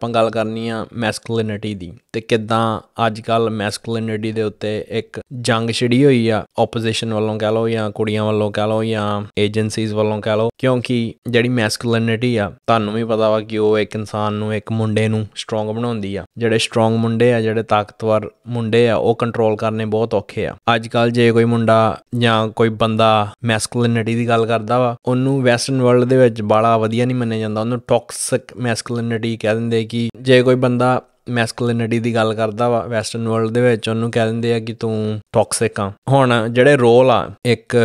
ਆਪਾਂ ਗੱਲ ਕਰਨੀ ਆ ਮੈਸਕੁਲਿਨਿਟੀ ਦੀ ਤੇ ਕਿਦਾਂ ਅੱਜ ਕੱਲ ਮੈਸਕੁਲਿਨਿਟੀ ਦੇ ਉੱਤੇ ਇੱਕ ਜੰਗ ਛਿੜੀ ਹੋਈ ਆ ਆਪੋਜੀਸ਼ਨ ਵੱਲੋਂ ਕਹ ਲਓ ਜਾਂ ਕੁੜੀਆਂ ਵੱਲੋਂ ਕਹ ਲਓ ਜਾਂ ਏਜੰਸੀਜ਼ ਵੱਲੋਂ ਕਹ ਲਓ ਕਿਉਂਕਿ ਜਿਹੜੀ ਮੈਸਕੁਲਿਨਿਟੀ ਆ ਤੁਹਾਨੂੰ ਵੀ ਪਤਾ ਵਾ ਕਿ ਉਹ ਇੱਕ ਇਨਸਾਨ ਨੂੰ ਇੱਕ ਮੁੰਡੇ ਨੂੰ ਸਟਰੋਂਗ ਬਣਾਉਂਦੀ ਆ ਜਿਹੜੇ ਸਟਰੋਂਗ ਮੁੰਡੇ ਆ ਜਿਹੜੇ ਤਾਕਤਵਰ ਮੁੰਡੇ ਆ ਉਹ ਕੰਟਰੋਲ ਕਰਨੇ ਬਹੁਤ ਔਖੇ ਆ ਅੱਜ ਕੱਲ ਜੇ ਕੋਈ ਮੁੰਡਾ ਜਾਂ ਕੋਈ ਬੰਦਾ ਮੈਸਕੁਲਿਨਿਟੀ ਦੀ ਗੱਲ ਕਰਦਾ ਵਾ ਉਹਨੂੰ ਵੈਸਟਰਨ ਵਰਲਡ ਦੇ ਵਿੱਚ ਬਾਲਾ ਵਧੀਆ ਨਹੀਂ ਮੰਨਿਆ ਜਾਂਦਾ ਉਹਨੂੰ ਟੌਕਸਿਕ ਮੈਸਕੁਲਿਨਿਟੀ ਕਹਿ ਦਿੰਦੇ ਕਿ ਜੇ ਕੋਈ ਬੰਦਾ ਮੈਸਕੁਲਿਨਿਟੀ ਦੀ ਗੱਲ ਕਰਦਾ ਵਾ ਵੈਸਟਰਨ ਵਰਲਡ ਦੇ ਵਿੱਚ ਉਹਨੂੰ ਕਹਿ ਦਿੰਦੇ ਆ ਕਿ ਤੂੰ ਟੌਕਸਿਕ ਆ ਹੁਣ ਜਿਹੜੇ ਰੋਲ ਆ ਇੱਕ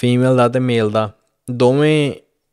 ਫੀਮੇਲ ਦਾ ਤੇ ਮੇਲ ਦਾ ਦੋਵੇਂ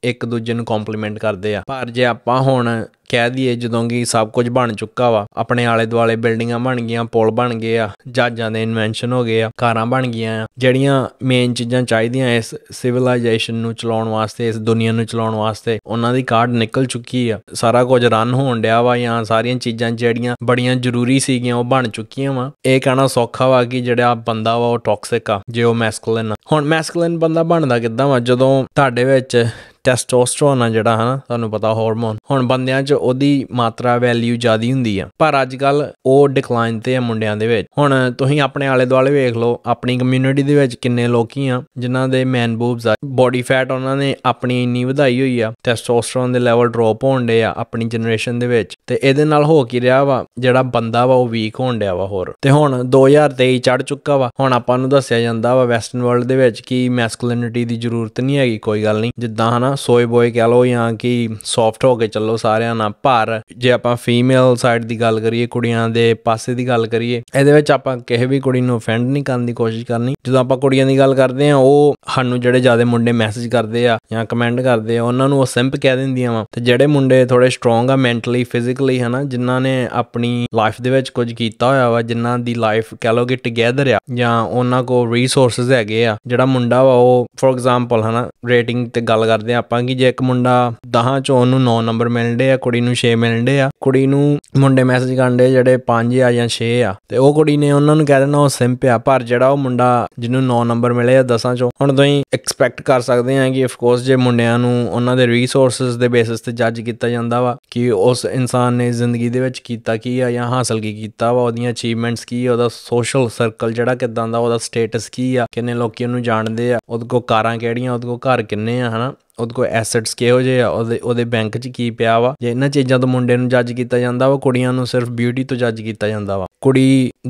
ਇੱਕ ਦੂਜੇ ਨੂੰ ਕੰਪਲੀਮੈਂਟ ਕਰਦੇ ਆ ਪਰ ਜੇ ਆਪਾਂ ਹੁਣ ਕਹਿ ਦਈਏ ਜਦੋਂ ਕਿ ਸਭ ਕੁਝ ਬਣ ਚੁੱਕਾ ਵਾ ਆਪਣੇ ਆਲੇ ਦੁਆਲੇ ਬਿਲਡਿੰਗਾਂ ਬਣ ਗਈਆਂ ਪੁਲ ਬਣ ਗਏ ਆ ਜਹਾਜ਼ਾਂ ਦੇ ਇਨਵੈਂਸ਼ਨ ਹੋ ਗਏ ਆ ਕਾਰਾਂ ਬਣ ਗਈਆਂ ਆ ਜਿਹੜੀਆਂ ਮੇਨ ਚੀਜ਼ਾਂ ਚਾਹੀਦੀਆਂ ਇਸ ਸਿਵਲਾਈਜੇਸ਼ਨ ਨੂੰ ਚਲਾਉਣ ਵਾਸਤੇ ਇਸ ਦੁਨੀਆ ਨੂੰ ਚਲਾਉਣ ਵਾਸਤੇ ਉਹਨਾਂ ਦੀ ਕਾਰਡ ਨਿਕਲ ਚੁੱਕੀ ਆ ਸਾਰਾ ਕੁਝ ਰਨ ਹੋਣ ਡਿਆ ਵਾ ਜਾਂ ਸਾਰੀਆਂ ਚੀਜ਼ਾਂ ਜਿਹੜੀਆਂ ਬੜੀਆਂ ਜ਼ਰੂਰੀ ਸੀਗੀਆਂ ਉਹ ਬਣ ਚੁੱਕੀਆਂ ਵਾ ਇਹ ਕਹਿਣਾ ਸੌਖਾ ਵਾ ਕਿ ਜਿਹੜਾ ਬੰਦਾ ਵਾ ਉਹ ਟੌਕਸਿਕ ਆ ਜੇ ਉਹ ਮੈਸਕੁਲਿਨ ਹੁਣ ਮੈਸਕੁਲਿਨ ਬੰਦਾ ਬਣਦਾ ਕਿੱਦਾਂ ਵਾ ਜਦੋਂ ਤੁਹਾਡੇ ਵਿੱਚ ਟੈਸਟੋਸਟਰੋਨ ਆ ਜਿਹੜਾ ਹਨਾ ਤੁਹਾਨੂੰ ਪਤਾ ਹਾਰਮੋਨ ਹੁਣ ਬੰਦਿਆਂ 'ਚ ਉਹਦੀ ਮਾਤਰਾ ਵੈਲਿਊ ਜ਼ਿਆਦੀ ਹੁੰਦੀ ਆ ਪਰ ਅੱਜ ਕੱਲ ਉਹ ਡਿਕਲਾਈਨ ਤੇ ਆ ਮੁੰਡਿਆਂ ਦੇ ਵਿੱਚ ਹੁਣ ਤੁਸੀਂ ਆਪਣੇ ਆਲੇ ਦੁਆਲੇ ਵੇਖ ਲਓ ਆਪਣੀ ਕਮਿਊਨਿਟੀ ਦੇ ਵਿੱਚ ਕਿੰਨੇ ਲੋਕੀ ਆ ਜਿਨ੍ਹਾਂ ਦੇ ਮੈਨ ਬੂਬਸ ਆ ਬੋਡੀ ਫੈਟ ਉਹਨਾਂ ਨੇ ਆਪਣੀ ਇੰਨੀ ਵਧਾਈ ਹੋਈ ਆ ਟੈਸਟੋਸਟਰੋਨ ਦੇ ਲੈਵਲ ਡ੍ਰੌਪ ਹੋਣ ਦੇ ਆ ਆਪਣੀ ਜਨਰੇਸ਼ਨ ਦੇ ਵਿੱਚ ਤੇ ਇਹਦੇ ਨਾਲ ਹੋ ਕੀ ਰਿਹਾ ਵਾ ਜਿਹੜਾ ਬੰਦਾ ਵਾ ਉਹ ਵੀਕ ਹੋਣ ਡਿਆ ਵਾ ਹੋਰ ਤੇ ਹੁਣ 2023 ਚੜ ਚੁੱਕਾ ਵਾ ਹੁਣ ਆਪਾਂ ਨੂੰ ਦੱਸਿਆ ਜਾਂਦਾ ਵਾ ਵੈਸਟਰਨ ਵਰਲਡ ਦੇ ਵਿੱਚ ਕਿ ਮੈਸਕੁਲਿਨਿਟੀ ਦੀ ਜ਼ਰੂਰਤ ਨਹੀਂ ਹੈਗੀ ਕੋਈ ਗੱਲ ਨਹੀਂ ਜਿੱਦਾਂ ਹਨਾ ਸੋਏ ਬੋਏ ਕਹ ਲੋ ਜਾਂ ਕਿ ਸੌਫਟ ਹੋ ਕੇ ਚੱਲੋ ਸਾਰਿਆਂ ਨਾਲ ਪਰ ਜੇ ਆਪਾਂ ਫੀਮੇਲ ਸਾਈਡ ਦੀ ਗੱਲ ਕਰੀਏ ਕੁੜੀਆਂ ਦੇ ਪਾਸੇ ਦੀ ਗੱਲ ਕਰੀਏ ਇਹਦੇ ਵਿੱਚ ਆਪਾਂ ਕਿਸੇ ਵੀ ਕੁੜੀ ਨੂੰ ਅਫੈਂਡ ਨਹੀਂ ਕਰਨ ਦੀ ਕੋਸ਼ਿਸ਼ ਕਰਨੀ ਜਦੋਂ ਆਪਾਂ ਕੁੜੀਆਂ ਦੀ ਗੱਲ ਕਰਦੇ ਆ ਉਹ ਸਾਨੂੰ ਜਿਹੜੇ ਜਿਆਦਾ ਮੁੰਡੇ ਮੈਸੇਜ ਕਰਦੇ ਆ ਜਾਂ ਕਮੈਂਟ ਕਰਦੇ ਆ ਉਹਨਾਂ ਨੂੰ ਉਹ ਸਿੰਪ ਕਹਿ ਦਿੰਦੀਆਂ ਵਾ ਤੇ ਜਿਹੜੇ ਮੁੰਡੇ ਥੋੜੇ ਸਟਰੋਂਗ ਆ ਮੈਂਟਲੀ ਫਿਜ਼ੀਕਲੀ ਹਨਾ ਜਿਨ੍ਹਾਂ ਨੇ ਆਪਣੀ ਲਾਈਫ ਦੇ ਵਿੱਚ ਕੁਝ ਕੀਤਾ ਹੋਇਆ ਵਾ ਜਿਨ੍ਹਾਂ ਦੀ ਲਾਈਫ ਕਹ ਲੋ ਕਿ ਟੁਗੇਦਰ ਆ ਜਾਂ ਉਹਨਾਂ ਕੋ ਰਿਸੋਰਸਸ ਹੈਗੇ ਆ ਜਿਹੜਾ ਮੁੰਡਾ ਵਾ ਉਹ ਫੋਰ ਐਗਜ਼ਾਮਪਲ ਹਨਾ ਰੇਟਿੰਗ ਤੇ ਗੱਲ ਕਰਦੇ ਆ ਆਪਾਂ ਕਿ ਜੇ ਇੱਕ ਮੁੰਡਾ 10 ਚੋਂ ਉਹਨੂੰ 9 ਨੰਬਰ ਮਿਲਦੇ ਆ ਕੁੜੀ ਨੂੰ 6 ਮਿਲਣ ਦੇ ਆ ਕੁੜੀ ਨੂੰ ਮੁੰਡੇ ਮੈਸੇਜ ਕਰਨ ਦੇ ਜਿਹੜੇ 5 ਆ ਜਾਂ 6 ਆ ਤੇ ਉਹ ਕੁੜੀ ਨੇ ਉਹਨਾਂ ਨੂੰ ਕਹਿ ਦੇਣਾ ਉਹ ਸਿੰਪ ਆ ਪਰ ਜਿਹੜਾ ਉਹ ਮੁੰਡਾ ਜਿਹਨੂੰ 9 ਨੰਬਰ ਮਿਲੇ ਆ ਦਸਾਂ ਚੋਂ ਹੁਣ ਤੁਸੀਂ ਐਕਸਪੈਕਟ ਕਰ ਸਕਦੇ ਆ ਕਿ ਆਫ ਕੋਰਸ ਜੇ ਮੁੰਡਿਆਂ ਨੂੰ ਉਹਨਾਂ ਦੇ ਰਿਸੋਰਸਸ ਦੇ ਬੇਸਿਸ ਤੇ ਜੱਜ ਕੀਤਾ ਜਾਂਦਾ ਵਾ ਕਿ ਉਸ ਇਨਸਾਨ ਨੇ ਜ਼ਿੰਦਗੀ ਦੇ ਵਿੱਚ ਕੀਤਾ ਕੀ ਆ ਜਾਂ ਹਾਸਲ ਕੀ ਕੀਤਾ ਵਾ ਉਹਦੀਆਂ ਅਚੀਵਮੈਂਟਸ ਕੀ ਆ ਉਹਦਾ ਸੋਸ਼ਲ ਸਰਕਲ ਜਿਹੜਾ ਕਿਦਾਂ ਦਾ ਉਹਦਾ ਸਟੇਟਸ ਕੀ ਆ ਕਿੰਨੇ ਲੋਕੀ ਉਹਨੂੰ ਜਾਣਦੇ ਆ ਉਹਦੇ ਕੋ ਕਾਰਾਂ ਕਿਹੜੀਆਂ ਉਹਦੇ ਕੋ ਘਰ ਕਿੰਨੇ ਆ ਹਨਾ ਉਹਦੇ ਕੋਲ ਐਸੈਟਸ ਕਿਹੋ ਜਿਹੇ ਆ ਉਹਦੇ ਉਹਦੇ ਬੈਂਕ 'ਚ ਕੀ ਪਿਆ ਵਾ ਜੇ ਇਹਨਾਂ ਚੀਜ਼ਾਂ ਤੋਂ ਮੁੰਡੇ ਨੂੰ ਜੱਜ ਕੀਤਾ ਜਾਂਦਾ ਵਾ ਕੁੜੀਆਂ ਨੂੰ ਸਿਰਫ ਬਿਊਟੀ ਤੋਂ ਜੱਜ ਕੀਤਾ ਜਾਂਦਾ ਵਾ ਕੁੜੀ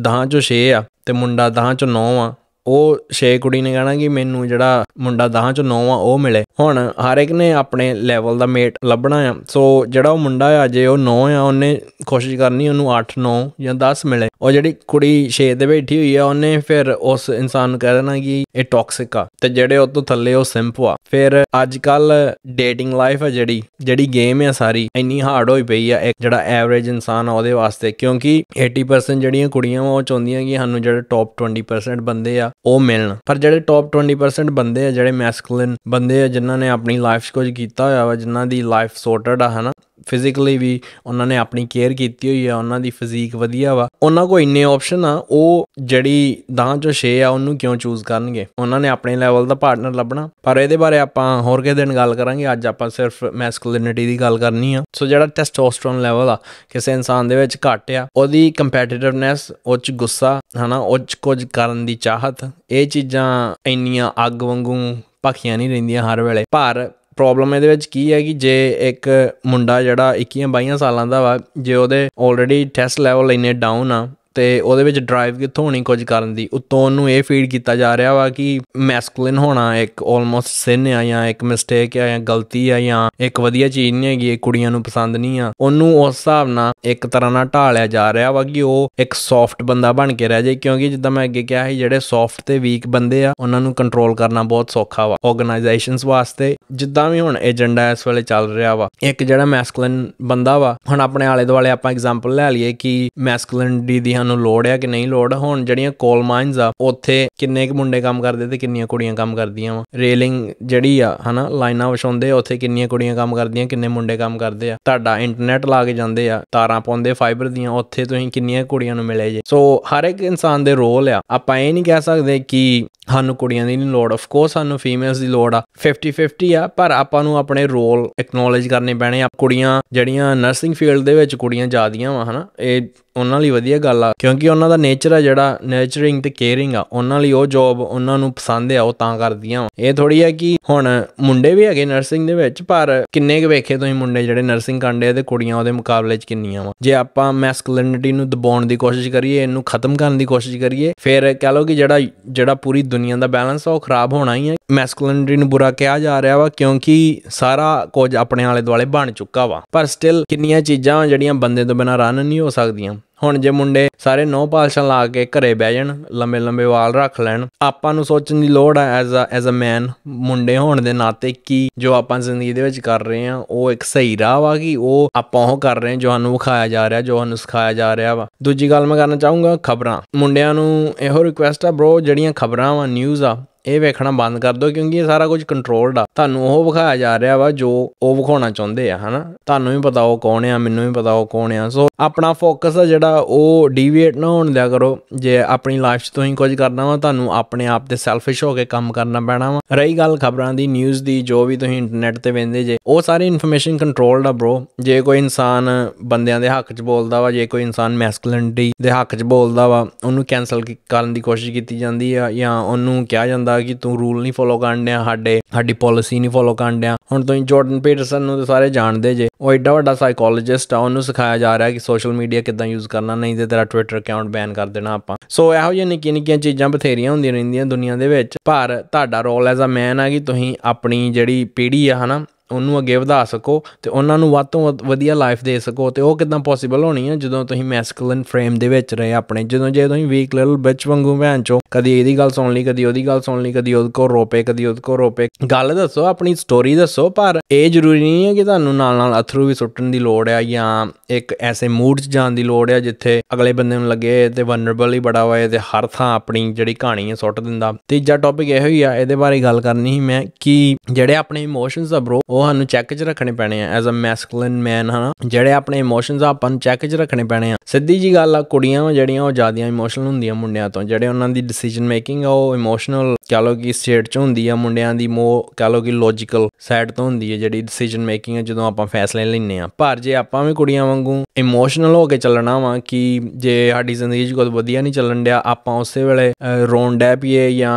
10 ਚੋਂ 6 ਆ ਤੇ ਮੁੰਡਾ 10 ਚੋਂ 9 ਆ ਉਹ 6 ਕੁੜੀ ਨੇ ਕਹਣਾ ਕਿ ਮੈਨੂੰ ਜਿਹੜਾ ਮੁੰਡਾ 10 ਚੋਂ 9 ਆ ਉਹ ਮਿਲੇ ਹੁਣ ਹਰ ਇੱਕ ਨੇ ਆਪਣੇ ਲੈਵਲ ਦਾ ਮੇਟ ਲੱਭਣਾ ਆ ਸੋ ਜਿਹੜਾ ਉਹ ਮੁੰਡਾ ਆ ਜੇ ਉਹ 9 ਆ ਉਹਨੇ ਕੋਸ਼ਿਸ਼ ਕਰਨੀ ਉਹਨੂੰ 8 9 ਜਾਂ 10 ਮਿਲੇ ਉਹ ਜਿਹੜੀ ਕੁੜੀ 6 ਦੇ ਬੈਠੀ ਹੋਈ ਆ ਉਹਨੇ ਫਿਰ ਉਸ ਇਨਸਾਨ ਨੂੰ ਕਹਿ ਦੇਣਾ ਕਿ ਇਹ ਟੌਕਸਿਕ ਆ ਤੇ ਜਿਹੜੇ ਉਹ ਤੋਂ ਥੱਲੇ ਉਹ ਸਿੰਪ ਆ ਫਿਰ ਅੱਜ ਕੱਲ ਡੇਟਿੰਗ ਲਾਈਫ ਆ ਜਿਹੜੀ ਜਿਹੜੀ ਗੇਮ ਆ ਸਾਰੀ ਇੰਨੀ ਹਾਰਡ ਹੋਈ ਪਈ ਆ ਇੱਕ ਜਿਹੜਾ ਐਵਰੇਜ ਇਨਸਾਨ ਆ ਉਹਦੇ ਵਾਸਤੇ ਕਿਉਂਕਿ 80% ਜਿਹੜੀਆਂ ਕੁੜੀਆਂ ਉਹ ਚਾਹੁੰਦੀਆਂ ਕਿ ਸਾਨੂੰ ਜਿਹੜੇ ਟੌਪ 20% ਬੰਦੇ ਆ ਉਹ ਮਿਲਣ ਪਰ ਜਿਹੜੇ ਟੌਪ 20% ਬੰਦੇ ਆ ਜਿਹੜੇ ਮੈਸਕੁਲਿਨ ਬੰਦੇ ਆ ਜਿਨ੍ਹਾਂ ਨੇ ਆਪਣੀ ਲਾਈਫ 'ਚ ਕੁਝ ਕੀਤਾ ਹੋਇਆ ਵਾ ਜਿਨ੍ਹਾਂ ਦੀ ਲਾਈਫ ਸੋਰਟਡ ਆ ਹਨਾ ਫਿਜ਼ੀਕਲੀ ਵੀ ਉਹਨਾਂ ਨੇ ਆਪਣੀ ਕੇਅਰ ਕੀਤੀ ਹੋਈ ਆ ਉਹਨਾਂ ਦੀ ਫਿਜ਼ੀਕ ਵਧੀਆ ਵਾ ਉਹਨਾਂ ਕੋ ਇੰਨੇ ਆਪਸ਼ਨ ਆ ਉਹ ਜਿਹੜੀ ਦਾਹ ਚੋਂ 6 ਆ ਉਹਨੂੰ ਕਿਉਂ ਚੂਜ਼ ਕਰਨਗੇ ਉਹਨਾਂ ਨੇ ਆਪਣੇ ਲੈਵਲ ਦਾ ਪਾਰਟਨਰ ਲੱਭਣਾ ਪਰ ਇਹਦੇ ਬਾਰੇ ਆਪਾਂ ਹੋਰ ਕਿਸੇ ਦਿਨ ਗੱਲ ਕਰਾਂਗੇ ਅੱਜ ਆਪਾਂ ਸਿਰਫ ਮੈਸਕੁਲਿਨਿਟੀ ਦੀ ਗੱਲ ਕਰਨੀ ਆ ਸੋ ਜਿਹੜਾ ਟੈਸਟੋਸਟਰੋਨ ਲੈਵਲ ਆ ਕਿਸੇ ਇਨਸਾਨ ਦੇ ਵਿੱਚ ਘਟ ਆ ਉਹਦੀ ਕੰਪੈਟੀਟਿਵਨੈਸ ਉੱਚ ਗੁੱਸਾ ਹਨਾ ਉੱਚ ਕੁਝ ਕਰਨ ਦੀ ਚਾਹਤ ਇਹ ਚੀਜ਼ਾਂ ਇੰਨੀਆਂ ਅੱਗ ਵਾਂਗੂ ਪੱਖੀਆਂ ਨਹੀਂ ਰਹਿੰਦੀਆਂ ਹਰ ਵੇਲੇ ਪਰ ਪ੍ਰੋਬਲਮ ਇਹਦੇ ਵਿੱਚ ਕੀ ਹੈ ਕਿ ਜੇ ਇੱਕ ਮੁੰਡਾ ਜਿਹੜਾ 21 22 ਸਾਲਾਂ ਦਾ ਵਾ ਜੇ ਉਹਦੇ ਆਲਰੇਡੀ ਟੈਸਟ ਲੈਵਲ ਇੰਨੇ ਡਾਊਨ ਆ ਤੇ ਉਹਦੇ ਵਿੱਚ ਡਰਾਈਵ ਕਿੱਥੋਂ ਹੋਣੀ ਕੁਝ ਕਰਨ ਦੀ ਉਤੋਂ ਉਹਨੂੰ ਇਹ ਫੀਡ ਕੀਤਾ ਜਾ ਰਿਹਾ ਵਾ ਕਿ ਮੈਸਕੁਲਿਨ ਹੋਣਾ ਇੱਕ ਆਲਮੋਸਟ ਸਿਨ ਆ ਜਾਂ ਇੱਕ ਮਿਸਟੇਕ ਆ ਜਾਂ ਗਲਤੀ ਆ ਜਾਂ ਇੱਕ ਵਧੀਆ ਚੀਜ਼ ਨਹੀਂ ਹੈਗੀ ਇਹ ਕੁੜੀਆਂ ਨੂੰ ਪਸੰਦ ਨਹੀਂ ਆ ਉਹਨੂੰ ਉਸ ਹਿਸਾਬ ਨਾਲ ਇੱਕ ਤਰ੍ਹਾਂ ਨਾਲ ਢਾਲਿਆ ਜਾ ਰਿਹਾ ਵਾ ਕਿ ਉਹ ਇੱਕ ਸੌਫਟ ਬੰਦਾ ਬਣ ਕੇ ਰਹਿ ਜਾਏ ਕਿਉਂਕਿ ਜਿੱਦਾਂ ਮੈਂ ਅੱਗੇ ਕਿਹਾ ਸੀ ਜਿਹੜੇ ਸੌਫਟ ਤੇ ਵੀਕ ਬੰਦੇ ਆ ਉਹਨਾਂ ਨੂੰ ਕੰਟਰੋਲ ਕਰਨਾ ਬਹੁਤ ਸੌਖਾ ਵਾ ਆਰਗੇਨਾਈਜੇਸ਼ਨਸ ਵਾਸਤੇ ਜਿੱਦਾਂ ਵੀ ਹੁਣ ਏਜੰਡਾ ਇਸ ਵੇਲੇ ਚੱਲ ਰਿਹਾ ਵਾ ਇੱਕ ਜਿਹੜਾ ਮੈਸਕੁਲਿਨ ਬੰਦਾ ਵਾ ਹੁਣ ਆਪਣੇ ਆਲੇ ਦੁਆਲੇ ਆਪਾਂ ਐਗਜ਼ਾਮਪਲ ਲੈ ਲਈਏ ਕਿ ਮੈਸਕੁਲਿਨਿਟੀ ਦੀ ਪੈਸਿਆਂ ਨੂੰ ਲੋੜ ਆ ਕਿ ਨਹੀਂ ਲੋੜ ਹੁਣ ਜਿਹੜੀਆਂ ਕੋਲ ਮਾਈਨਸ ਆ ਉੱਥੇ ਕਿੰਨੇ ਕੁ ਮੁੰਡੇ ਕੰਮ ਕਰਦੇ ਤੇ ਕਿੰਨੀਆਂ ਕੁੜੀਆਂ ਕੰਮ ਕਰਦੀਆਂ ਵਾ ਰੇਲਿੰਗ ਜਿਹੜੀ ਆ ਹਨਾ ਲਾਈਨਾਂ ਵਿਛਾਉਂਦੇ ਉੱਥੇ ਕਿੰਨੀਆਂ ਕੁੜੀਆਂ ਕੰਮ ਕਰਦੀਆਂ ਕਿੰਨੇ ਮੁੰਡੇ ਕੰਮ ਕਰਦੇ ਆ ਤੁਹਾਡਾ ਇੰਟਰਨੈਟ ਲਾ ਕੇ ਜਾਂਦੇ ਆ ਤਾਰਾਂ ਪਾਉਂਦੇ ਫਾਈਬਰ ਦੀਆਂ ਉੱਥੇ ਤੁਸੀਂ ਕਿੰਨੀਆਂ ਕੁੜੀਆਂ ਨੂੰ ਮਿਲੇ ਜੇ ਸੋ ਹਰ ਇੱਕ ਇਨਸਾਨ ਦੇ ਰੋਲ ਆ ਆਪਾਂ ਇਹ ਨਹੀਂ ਕਹਿ ਸਕਦੇ ਕਿ ਸਾਨੂੰ ਕੁੜੀਆਂ ਦੀ ਨਹੀਂ ਲੋੜ ਆਫ ਕੋਰਸ ਸਾਨੂੰ ਫੀਮੇਲਸ ਦੀ ਲੋੜ ਆ 50 50 ਆ ਪਰ ਆਪਾਂ ਨੂੰ ਆਪਣੇ ਰੋਲ ਐਕਨੋਲਜ ਕਰਨੇ ਪੈਣੇ ਆ ਕੁੜੀਆਂ ਜਿਹੜੀਆਂ ਨਰਸਿੰਗ ਫੀਲਡ ਦੇ ਵਿੱਚ ਕੁੜੀਆਂ ਜਾਦੀਆਂ ਵਾ ਹਨਾ ਇਹ ਉਹਨਾਂ ਲਈ ਵਧੀਆ ਗੱਲ ਆ ਕਿਉਂਕਿ ਉਹਨਾਂ ਦਾ ਨੇਚਰ ਆ ਜਿਹੜਾ ਨੇਚਰਿੰਗ ਤੇ ਕੇਅਰਿੰਗ ਆ ਉਹਨਾਂ ਲਈ ਉਹ ਜੌਬ ਉਹਨਾਂ ਨੂੰ ਪਸੰਦ ਆ ਉਹ ਤਾਂ ਕਰਦੀਆਂ ਇਹ ਥੋੜੀ ਆ ਕਿ ਹੁਣ ਮੁੰਡੇ ਵੀ ਹੈਗੇ ਨਰਸਿੰਗ ਦੇ ਵਿੱਚ ਪਰ ਕਿੰਨੇ ਕੁ ਵੇਖੇ ਤੁਸੀਂ ਮੁੰਡੇ ਜਿਹੜੇ ਨਰਸਿੰਗ ਕਰਦੇ ਆ ਤੇ ਕੁੜੀਆਂ ਉਹਦੇ ਮੁਕਾਬਲੇ 'ਚ ਕਿੰਨੀਆਂ ਵਾ ਜੇ ਆਪਾਂ ਮੈਸਕੁਲਿਨਿਟੀ ਨੂੰ ਦਬਾਉਣ ਦੀ ਕੋਸ਼ਿਸ਼ ਕਰੀਏ ਇਹਨੂੰ ਖਤਮ ਕਰਨ ਦੀ ਕੋਸ਼ਿਸ਼ ਕਰੀਏ ਫਿਰ ਕਹ ਲਓ ਕਿ ਜਿਹੜਾ ਜਿਹੜਾ ਪੂਰੀ ਦੁਨੀਆ ਦਾ ਬੈਲੈਂਸ ਆ ਉਹ ਖਰਾਬ ਹੋਣਾ ਹੀ ਆ ਮੈਸਕੁਲਿਨਿਟੀ ਨੂੰ ਬੁਰਾ ਕਿਹਾ ਜਾ ਰਿਹਾ ਵਾ ਕਿਉਂਕਿ ਸਾਰਾ ਕੁਝ ਆਪਣੇ ਆਲੇ ਦੁਆਲੇ ਬਣ ਚੁੱਕਾ ਵਾ ਪਰ ਸਟਿਲ ਕਿੰਨੀਆਂ ਚੀਜ਼ਾਂ ਜਿਹੜੀਆਂ ਬੰਦੇ ਤੋਂ ਬਿਨਾ ਰਨ ਨਹੀਂ ਹੋ ਸਕਦੀਆਂ ਹੁਣ ਜੇ ਮੁੰਡੇ ਸਾਰੇ ਨੋ ਪਾਲਸ਼ਾਂ ਲਾ ਕੇ ਘਰੇ ਬਹਿ ਜਾਣ ਲੰਮੇ ਲੰਮੇ ਵਾਲ ਰੱਖ ਲੈਣ ਆਪਾਂ ਨੂੰ ਸੋਚਣ ਦੀ ਲੋੜ ਹੈ ਐਜ਼ ਅ ਐਜ਼ ਅ ਮੈਨ ਮੁੰਡੇ ਹੋਣ ਦੇ ਨਾਤੇ ਕੀ ਜੋ ਆਪਾਂ ਜ਼ਿੰਦਗੀ ਦੇ ਵਿੱਚ ਕਰ ਰਹੇ ਆ ਉਹ ਇੱਕ ਸਹੀ ਰਾਹ ਵਾ ਕਿ ਉਹ ਆਪਾਂ ਉਹ ਕਰ ਰਹੇ ਜੋ ਸਾਨੂੰ ਵਿਖਾਇਆ ਜਾ ਰਿਹਾ ਜੋ ਸਾਨੂੰ ਸਿਖਾਇਆ ਜਾ ਰਿਹਾ ਵਾ ਦੂਜੀ ਗੱਲ ਮੈਂ ਕਰਨਾ ਚਾਹੂੰਗਾ ਖਬਰਾਂ ਮੁੰਡਿਆਂ ਨੂੰ ਇਹੋ ਰਿਕੁਐਸਟ ਆ ਬ੍ਰੋ ਜਿਹੜੀਆਂ ਖਬਰਾਂ ਵਾ ਨਿਊਜ਼ ਆ ਇਹ ਵੇਖਣਾ ਬੰਦ ਕਰ ਦਿਓ ਕਿਉਂਕਿ ਇਹ ਸਾਰਾ ਕੁਝ ਕੰਟਰੋਲਡ ਆ ਤੁਹਾਨੂੰ ਉਹ ਵਿਖਾਇਆ ਜਾ ਰਿਹਾ ਵਾ ਜੋ ਉਹ ਵਿਖਾਉਣਾ ਚਾਹੁੰਦੇ ਆ ਹਨਾ ਤੁਹਾਨੂੰ ਵੀ ਪਤਾ ਉਹ ਕੌਣ ਆ ਮੈਨੂੰ ਵੀ ਪਤਾ ਉਹ ਕੌਣ ਆ ਸੋ ਆਪਣਾ ਫੋਕਸ ਆ ਜਿਹੜਾ ਉਹ ਡਿਵੀਏਟ ਨਾ ਹੋਣ ਦਿਆ ਕਰੋ ਜੇ ਆਪਣੀ ਲਾਈਫ 'ਚ ਤੁਸੀਂ ਕੁਝ ਕਰਨਾ ਵਾ ਤੁਹਾਨੂੰ ਆਪਣੇ ਆਪ ਤੇ ਸੈਲਫਿਸ਼ ਹੋ ਕੇ ਕੰਮ ਕਰਨਾ ਪੈਣਾ ਵਾ ਰਹੀ ਗੱਲ ਖਬਰਾਂ ਦੀ ਨਿਊਜ਼ ਦੀ ਜੋ ਵੀ ਤੁਸੀਂ ਇੰਟਰਨੈਟ ਤੇ ਵੇਂਦੇ ਜੇ ਉਹ ਸਾਰੀ ਇਨਫੋਰਮੇਸ਼ਨ ਕੰਟਰੋਲਡ ਆ ਬ੍ਰੋ ਜੇ ਕੋਈ ਇਨਸਾਨ ਬੰਦਿਆਂ ਦੇ ਹੱਕ 'ਚ ਬੋਲਦਾ ਵਾ ਜੇ ਕੋਈ ਇਨਸਾਨ ਮੈਸਕੁਲਿਨਿਟੀ ਦੇ ਹੱਕ 'ਚ ਬੋਲਦਾ ਵਾ ਉਹਨੂੰ ਕੈਨਸਲ ਕਰਨ ਦੀ ਕੋਸ਼ਿਸ਼ ਕੀਤੀ ਜਾਂਦੀ ਆ ਜਾਂ ਉਹਨੂੰ ਕਿਹਾ ਜਾਂਦਾ ਦਾ ਕਿ ਤੂੰ ਰੂਲ ਨਹੀਂ ਫੋਲੋ ਕਰਨ ਸਾਡੇ ਸਾਡੀ ਪਾਲਿਸੀ ਨਹੀਂ ਫੋਲੋ ਕਰਨ ਹੁਣ ਤੁਸੀਂ ਜਾਰਡਨ ਪੀਟਰਸਨ ਨੂੰ ਤਾਂ ਸਾਰੇ ਜਾਣਦੇ ਜੇ ਉਹ ਐਡਾ ਵੱਡਾ ਸਾਈਕੋਲੋਜਿਸਟ ਆ ਉਹਨੂੰ ਸਿਖਾਇਆ ਜਾ ਰਿਹਾ ਕਿ ਸੋਸ਼ਲ ਮੀਡੀਆ ਕਿੱਦਾਂ ਯੂਜ਼ ਕਰਨਾ ਨਹੀਂ ਤੇ ਤੇਰਾ ਟਵਿੱਟਰ ਅਕਾਊਂਟ ਬੈਨ ਕਰ ਦੇਣਾ ਆਪਾਂ ਸੋ ਇਹੋ ਜਿਹੀ ਨਿੱਕੀਆਂ ਨਿੱਕੀਆਂ ਚੀਜ਼ਾਂ ਬਥੇਰੀਆਂ ਹੁੰਦੀਆਂ ਰਹਿੰਦੀਆਂ ਦੁਨੀਆ ਦੇ ਵਿੱਚ ਪਰ ਤੁਹਾਡਾ ਰੋਲ ਐਜ਼ ਅ ਮੈਨ ਆ ਕਿ ਤੁਸੀਂ ਆਪਣੀ ਜਿਹੜੀ ਪੀੜ੍ਹੀ ਆ ਹਨਾ ਉਹਨੂੰ ਅੱਗੇ ਵਧਾ ਸਕੋ ਤੇ ਉਹਨਾਂ ਨੂੰ ਵੱਧ ਤੋਂ ਵਧੀਆ ਲਾਈਫ ਦੇ ਸਕੋ ਤੇ ਉਹ ਕਿਦਾਂ ਪੋਸੀਬਲ ਹੋਣੀ ਹੈ ਜਦੋਂ ਤੁਸੀਂ ਮੈਸਕੂਲਿਨ ਫਰੇਮ ਦੇ ਵਿੱਚ ਰਹੇ ਆਪਣੇ ਜਦੋਂ ਜੇ ਤੁਸੀਂ ਵੀਕ ਲਿਟਲ ਬਿਚ ਵਾਂਗੂ ਭੈਣ ਚੋ ਕਦੀ ਇਹਦੀ ਗੱਲ ਸੁਣ ਲਈ ਕਦੀ ਉਹਦੀ ਗੱਲ ਸੁਣ ਲਈ ਕਦੀ ਉਹਦੇ ਕੋ ਰੋਪੇ ਕਦੀ ਉਹਦੇ ਕੋ ਰੋਪੇ ਗੱਲ ਦੱਸੋ ਆਪਣੀ ਸਟੋਰੀ ਦੱਸੋ ਪਰ ਇਹ ਜ਼ਰੂਰੀ ਨਹੀਂ ਹੈ ਕਿ ਤੁਹਾਨੂੰ ਨਾਲ ਨਾਲ ਅਥਰੂ ਵੀ ਸੁੱਟਣ ਦੀ ਲੋੜ ਹੈ ਜਾਂ ਇੱਕ ਐਸੇ ਮੂਡ 'ਚ ਜਾਣ ਦੀ ਲੋੜ ਹੈ ਜਿੱਥੇ ਅਗਲੇ ਬੰਦੇ ਨੂੰ ਲੱਗੇ ਤੇ ਵਨਰੇਬਲ ਹੀ ਬੜਾ ਹੋਏ ਤੇ ਹਰ ਥਾਂ ਆਪਣੀ ਜਿਹੜੀ ਕਹਾਣੀ ਹੈ ਸੁੱਟ ਦਿੰਦਾ ਤੀਜਾ ਟੌਪਿਕ ਇਹੋ ਹੀ ਆ ਇਹਦੇ ਬਾਰੇ ਗੱਲ ਕਰਨੀ ਸੀ ਮੈਂ ਕਿ ਜਿਹੜੇ ਆਪਣੇ ਇਮੋਸ਼ਨਸ ਆ ਬ్రో ਉਹ ਸਾਨੂੰ ਚੈੱਕ 'ਚ ਰੱਖਣੇ ਪੈਣੇ ਆ ਐਜ਼ ਅ ਮੈਸਕੁਲਿਨ ਮੈਨ ਹਨ ਜਿਹੜੇ ਆਪਣੇ ਇਮੋਸ਼ਨਸ ਆ ਆਪਾਂ ਨੂੰ ਚੈੱਕ 'ਚ ਰੱਖਣੇ ਪੈਣੇ ਆ ਸਿੱਧੀ ਜੀ ਗੱਲ ਆ ਕੁੜੀਆਂ ਜਿਹੜੀਆਂ ਉਹ ਜ਼ਿਆਦਾ ਇਮੋਸ਼ਨਲ ਹੁੰਦੀਆਂ ਮੁੰਡਿਆਂ ਤੋਂ ਜਿਹੜੇ ਉਹਨਾਂ ਦੀ ਡਿਸੀਜਨ ਮੇਕਿੰਗ ਆ ਉਹ ਇਮੋਸ਼ਨਲ ਕਹ ਲਓ ਕਿ ਸਟੇਟ ਚ ਹੁੰਦੀ ਆ ਮੁੰਡਿਆਂ ਦੀ ਮੋ ਕਹ ਲਓ ਕਿ ਲੌਜੀਕਲ ਸਾਈਡ ਤੋਂ ਹੁੰਦੀ ਹੈ ਜਿਹੜੀ ਡਿਸੀਜਨ ਮੇਕਿੰਗ ਹੈ ਜਦੋਂ ਆਪਾਂ ਫੈਸਲੇ ਲੈਣੇ ਆ ਪਰ ਜੇ ਆਪਾਂ ਵੀ ਕੁੜੀਆਂ ਵਾਂਗੂ ਇਮੋਸ਼ਨਲ ਹੋ ਕੇ ਚੱਲਣਾ ਵਾ ਕਿ ਜੇ ਸਾਡੀ ਜ਼ਿੰਦਗੀ 'ਚ ਕੁਝ ਵਧੀਆ ਨਹੀਂ ਚੱਲਣ ਡਿਆ ਆਪਾਂ ਉਸੇ ਵੇਲੇ ਰੋਣ ਡੈ ਪੀਏ ਜਾਂ